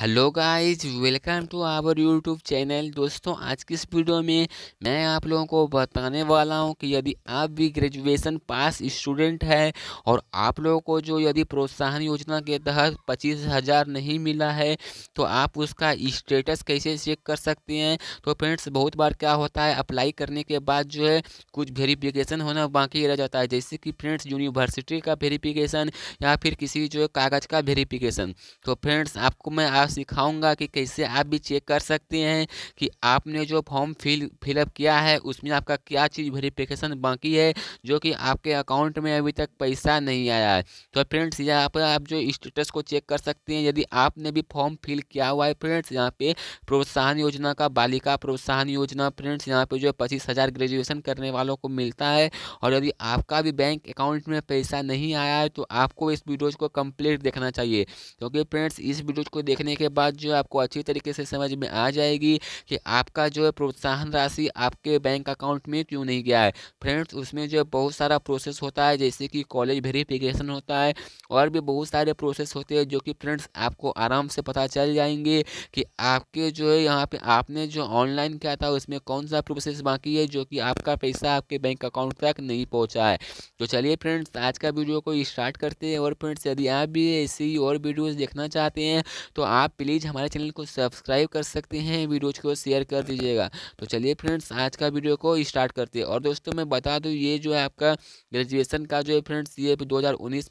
hello guys welcome to our YouTube channel दोस्तों आज की इस वीडियो में मैं आप लोगों को बताने वाला हूं कि यदि आप भी ग्रेजुएशन पास स्टूडेंट हैं और आप लोगों को जो यदि प्रोत्साहन योजना के तहत पच्चीस हज़ार नहीं मिला है तो आप उसका स्टेटस कैसे चेक कर सकते हैं तो फ्रेंड्स बहुत बार क्या होता है अप्लाई करने के बाद जो है कुछ वेरीफिकेशन होना बाकी रह जाता है जैसे कि फ्रेंड्स यूनिवर्सिटी का वेरीफिकेशन या फिर किसी जो है कागज़ का वेरीफिकेशन तो फ्रेंड्स आपको मैं आप आप सिखाऊंगा कि कैसे आप भी चेक कर सकते हैं कि आपने जो फॉर्म फिल फिलअप किया है उसमें आपका क्या चीज़ वेरिफिकेशन बाकी है जो कि आपके अकाउंट में अभी तक पैसा नहीं आया है तो फ्रेंड्स यहाँ पर आप जो स्टेटस को चेक कर सकते हैं यदि आपने भी फॉर्म फिल किया हुआ है फ्रेंड्स यहाँ पे प्रोत्साहन योजना का बालिका प्रोत्साहन योजना फ्रेंड्स यहाँ पे जो पच्चीस हज़ार ग्रेजुएशन करने वालों को मिलता है और यदि आपका भी बैंक अकाउंट में पैसा नहीं आया है तो आपको इस वीडियोज़ को कंप्लीट देखना चाहिए क्योंकि तो फ्रेंड्स इस वीडियोज़ को देखने करने के बाद जो आपको अच्छी तरीके से समझ में आ जाएगी कि आपका जो है प्रोत्साहन राशि आपके बैंक अकाउंट में क्यों नहीं गया है फ्रेंड्स उसमें जो है बहुत सारा प्रोसेस होता है जैसे कि कॉलेज वेरीफिकेशन होता है और भी बहुत सारे प्रोसेस होते हैं जो कि फ्रेंड्स आपको आराम से पता चल जाएंगे कि आपके जो है यहाँ पे आपने जो ऑनलाइन किया था उसमें कौन सा प्रोसेस बाकी है जो कि आपका पैसा आपके बैंक अकाउंट तक नहीं पहुँचा है तो चलिए फ्रेंड्स आज का वीडियो को स्टार्ट करते हैं और फ्रेंड्स यदि आप भी ऐसी और वीडियोज़ देखना चाहते हैं तो आप आप प्लीज़ हमारे चैनल को सब्सक्राइब कर सकते हैं वीडियोज़ को शेयर कर दीजिएगा तो चलिए फ्रेंड्स आज का वीडियो को स्टार्ट करते हैं और दोस्तों मैं बता दूँ ये जो है आपका ग्रेजुएसन का जो है फ्रेंड्स ये दो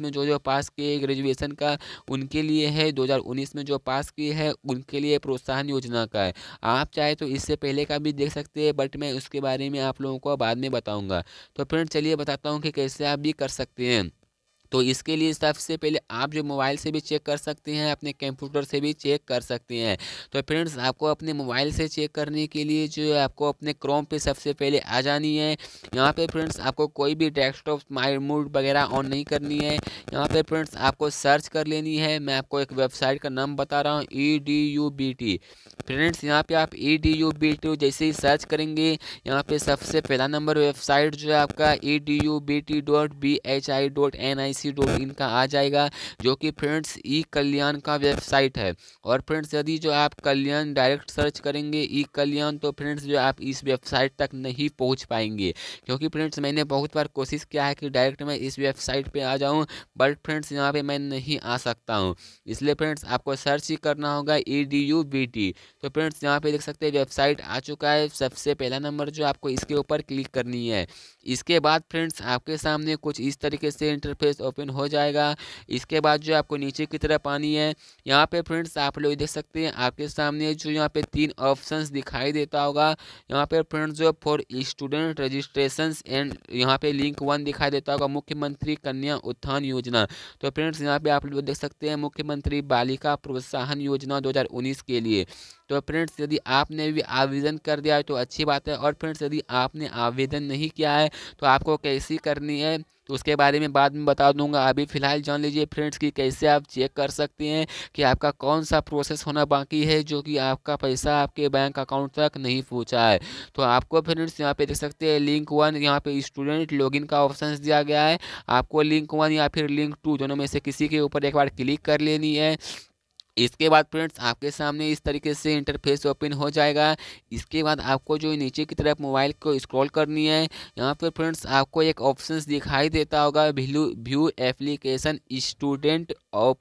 में जो जो पास किए ग्रेजुएसन का उनके लिए है दो में जो पास किए हैं उनके लिए प्रोत्साहन योजना का है आप चाहे तो इससे पहले का भी देख सकते हैं बट मैं उसके बारे में आप लोगों को बाद में बताऊँगा तो फ्रेंड चलिए बताता हूँ कि कैसे आप भी कर सकते हैं तो इसके लिए सबसे पहले आप जो मोबाइल से भी चेक कर सकते हैं अपने कंप्यूटर से भी चेक कर सकते हैं तो फ्रेंड्स आपको अपने मोबाइल से चेक करने के लिए जो है आपको अपने क्रोम पे सबसे पहले आ जानी है यहाँ पे फ्रेंड्स आपको कोई भी डेस्कटॉप माई मूड वगैरह ऑन नहीं करनी है यहाँ पे फ्रेंड्स आपको सर्च कर लेनी है मैं आपको एक वेबसाइट का नाम बता रहा हूँ E D U B T friends यहाँ पर आप E D U B T जैसे ही सर्च करेंगे यहाँ पर सबसे पहला नंबर वेबसाइट जो है आपका E D U B T dot B H I dot N I C का आ जाएगा जो कि फ्रेंड्स ई कल्याण का वेबसाइट है और फ्रेंड्स यदि जो आप कल्याण डायरेक्ट सर्च करेंगे ई कल्याण तो फ्रेंड्स जो आप इस वेबसाइट तक नहीं पहुंच पाएंगे क्योंकि फ्रेंड्स मैंने बहुत बार कोशिश किया है कि डायरेक्ट मैं इस वेबसाइट पर आ जाऊँ बट फ्रेंड्स यहाँ पर मैं नहीं आ सकता हूँ इसलिए फ्रेंड्स आपको सर्च ही करना होगा E D U B T तो फ्रेंड्स यहाँ पे देख सकते हैं वेबसाइट आ चुका है सबसे पहला नंबर जो आपको इसके ऊपर क्लिक करनी है इसके बाद फ्रेंड्स आपके सामने कुछ इस तरीके से इंटरफेस और ओपन हो जाएगा इसके बाद जो आपको नीचे की तरफ पानी है यहाँ पे फ्रेंड्स आप लोग देख सकते हैं आपके सामने जो यहाँ पे तीन ऑप्शंस दिखाई देता होगा यहाँ पे फ्रेंड्स जो फॉर स्टूडेंट रजिस्ट्रेशन एंड यहाँ पे लिंक वन दिखाई देता होगा मुख्यमंत्री कन्या उत्थान योजना तो फ्रेंड्स यहाँ पे आप लोग देख सकते हैं मुख्यमंत्री बालिका प्रोत्साहन योजना दो के लिए तो फ्रेंड्स यदि आपने भी आवेदन कर दिया है तो अच्छी बात है और फ्रेंड्स यदि आपने आवेदन नहीं किया है तो आपको कैसी करनी है तो उसके बारे में बाद में बता दूंगा अभी फ़िलहाल जान लीजिए फ्रेंड्स कि कैसे आप चेक कर सकते हैं कि आपका कौन सा प्रोसेस होना बाकी है जो कि आपका पैसा आपके बैंक अकाउंट तक नहीं पहुंचा है तो आपको फ्रेंड्स यहाँ पे देख सकते हैं लिंक वन यहाँ पे स्टूडेंट लॉगिन का ऑप्शन दिया गया है आपको लिंक वन या फिर लिंक टू दोनों में से किसी के ऊपर एक बार क्लिक कर लेनी है इसके बाद फ्रेंड्स आपके सामने इस तरीके से इंटरफेस ओपन हो जाएगा इसके बाद आपको जो नीचे की तरफ मोबाइल को स्क्रॉल करनी है यहाँ पर फ्रेंड्स आपको एक ऑप्शन दिखाई देता होगा view view application student of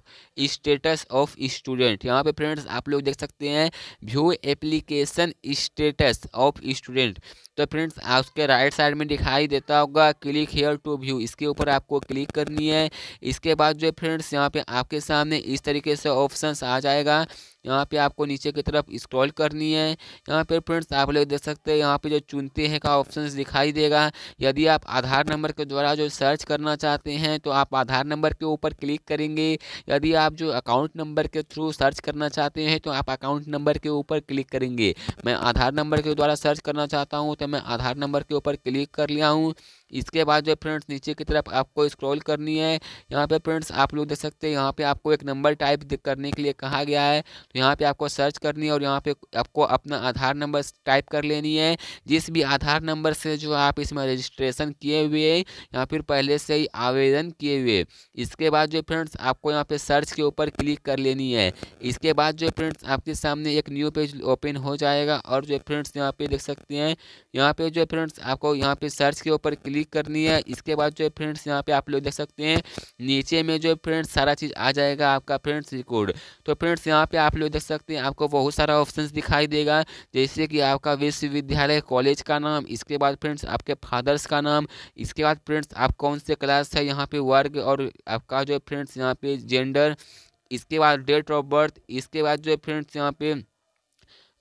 status of student यहाँ पे फ्रेंड्स आप लोग देख सकते हैं view application status of student तो फ्रेंड्स उसके राइट साइड में दिखाई देता होगा क्लिक हेयर टू व्यू इसके ऊपर आपको क्लिक करनी है इसके बाद जो फ्रेंड्स यहाँ पे आपके सामने इस तरीके से ऑप्शंस आ जाएगा यहाँ पे आपको नीचे की तरफ स्क्रॉल करनी है यहाँ पर फ्रेंड्स आप लोग देख सकते हैं यहाँ पे जो चुनते हैं का ऑप्शन दिखाई देगा यदि आप आधार नंबर के द्वारा जो सर्च करना चाहते हैं तो आप आधार नंबर के ऊपर क्लिक करेंगे यदि आप जो अकाउंट नंबर के थ्रू सर्च करना चाहते हैं तो आप अकाउंट नंबर के ऊपर क्लिक करेंगे मैं आधार नंबर के द्वारा सर्च करना चाहता हूँ तो मैं आधार नंबर के ऊपर क्लिक कर लिया हूँ इसके बाद जो फ्रेंड्स नीचे की तरफ आपको स्क्रॉल करनी है यहाँ पे फ्रेंड्स आप लोग देख सकते हैं यहाँ पे आपको एक नंबर टाइप करने के लिए कहा गया है तो यहाँ पे आपको सर्च करनी है और यहाँ पे आपको अपना आधार नंबर टाइप कर लेनी है जिस भी आधार नंबर से जो आप इसमें रजिस्ट्रेशन किए हुए या फिर पहले से ही आवेदन किए हुए इसके बाद जो फ्रेंड्स आपको यहाँ पे सर्च के ऊपर क्लिक कर लेनी है इसके बाद जो फ्रेंड्स आपके सामने एक न्यू पेज ओपन हो जाएगा और जो फ्रेंड्स यहाँ पे देख सकते हैं यहाँ पे जो फ्रेंड्स आपको यहाँ पे सर्च के ऊपर क्लिक क्लिक करनी है इसके बाद जो है फ्रेंड्स यहाँ पे आप लोग देख सकते हैं नीचे में जो है फ्रेंड्स सारा चीज़ आ जाएगा आपका फ्रेंड्स रिकॉर्ड तो फ्रेंड्स यहाँ पे आप लोग देख सकते हैं आपको बहुत सारा ऑप्शन दिखाई देगा जैसे कि आपका विश्वविद्यालय कॉलेज का नाम इसके बाद फ्रेंड्स आपके फादर्स का नाम इसके बाद फ्रेंड्स आप कौन से क्लास है यहाँ पे वर्ग और आपका जो है फ्रेंड्स यहाँ पे जेंडर इसके बाद डेट ऑफ बर्थ इसके बाद जो है फ्रेंड्स यहाँ पे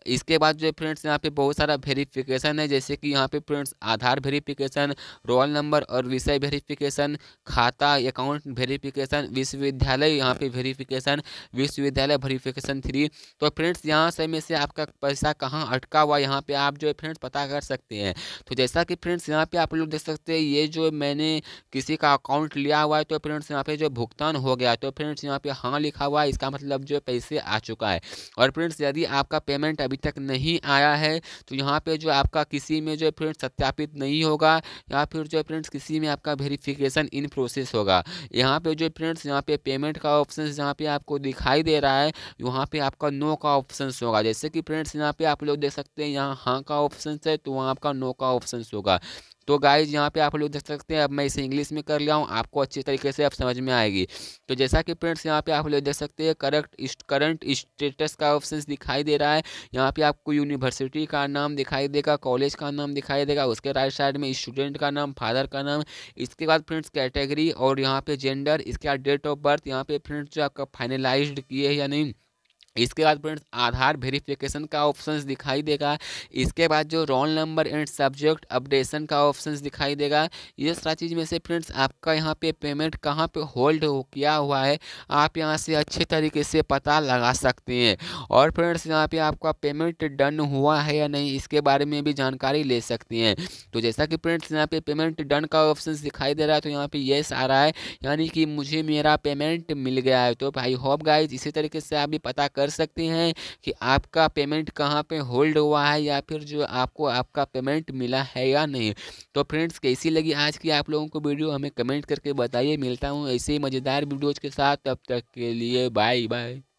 इसके बाद जो है फ्रेंड्स यहाँ पे बहुत सारा वेरिफिकेशन है जैसे कि यहाँ पे friends Aadhaar verification roll number और विषय वेरिफिकेशन खाता अकाउंट वेरिफिकेशन विश्वविद्यालय यहाँ पे वेरिफिकेशन विश्वविद्यालय वेरिफिकेशन थ्री तो फ्रेंड्स यहाँ से में से आपका पैसा कहाँ अटका हुआ यहाँ पर आप जो है फ्रेंड्स पता कर सकते हैं तो जैसा कि फ्रेंड्स यहाँ पे आप लोग देख सकते हैं ये जो मैंने किसी का अकाउंट लिया हुआ है तो फ्रेंड्स यहाँ पे जो भुगतान हो गया तो फ्रेंड्स यहाँ पे हाँ लिखा हुआ है इसका मतलब जो पैसे आ चुका है और फ्रेंड्स यदि आपका पेमेंट अभी तक नहीं आया है तो यहाँ पे जो आपका किसी में जो है फ्रेंड्स सत्यापित नहीं होगा या फिर जो है फ्रेंड्स किसी में आपका वेरिफिकेशन इन प्रोसेस होगा यहाँ पे जो फ्रेंड्स यहाँ पे पेमेंट का ऑप्शन जहाँ पे आपको दिखाई दे रहा है वहाँ पे आपका नो का ऑप्शन होगा जैसे कि फ्रेंड्स यहाँ पे आप लोग देख सकते हैं यहाँ हाँ का ऑप्शन है तो वहाँ आपका नो का ऑप्शन होगा तो गाइज यहाँ पे आप लोग देख सकते हैं अब मैं इसे इंग्लिश में कर लिया हूँ आपको अच्छे तरीके से अब समझ में आएगी तो जैसा कि फ्रेंड्स यहाँ पे आप लोग देख सकते हैं करेक्ट करंट स्टेटस का ऑप्शन दिखाई दे रहा है यहाँ पे आपको यूनिवर्सिटी का नाम दिखाई देगा कॉलेज का नाम दिखाई देगा उसके राइट साइड में स्टूडेंट का नाम फादर का नाम इसके बाद फ्रेंड्स कैटेगरी और यहाँ पे जेंडर इसके बाद डेट ऑफ बर्थ यहाँ पे फ्रेंड्स जो आपका फाइनलाइज्ड किए या नहीं इसके बाद फ्रेंड्स आधार वेरिफिकेशन का ऑप्शन दिखाई देगा इसके बाद जो roll number and subject updation का ऑप्शन दिखाई देगा ये सारा चीज़ में से फ्रेंड्स आपका यहाँ पे पेमेंट कहाँ पे होल्ड हो किया हुआ है आप यहाँ से अच्छे तरीके से पता लगा सकते हैं और फ्रेंड्स यहाँ पे आपका पेमेंट डन हुआ है या नहीं इसके बारे में भी जानकारी ले सकते हैं तो जैसा कि फ्रेंड्स यहाँ पे पेमेंट डन का ऑप्शन दिखाई दे रहा है तो यहाँ पर येस आ रहा है यानी कि मुझे मेरा पेमेंट मिल गया है तो भाई होप गाइज इसी तरीके से आप भी पता कर कर सकते हैं कि आपका पेमेंट कहाँ पे होल्ड हुआ है या फिर जो आपको आपका पेमेंट मिला है या नहीं तो फ्रेंड्स कैसी लगी आज की आप लोगों को वीडियो हमें कमेंट करके बताइए मिलता हूँ ऐसे ही मज़ेदार वीडियोज़ के साथ तब तक के लिए बाय बाय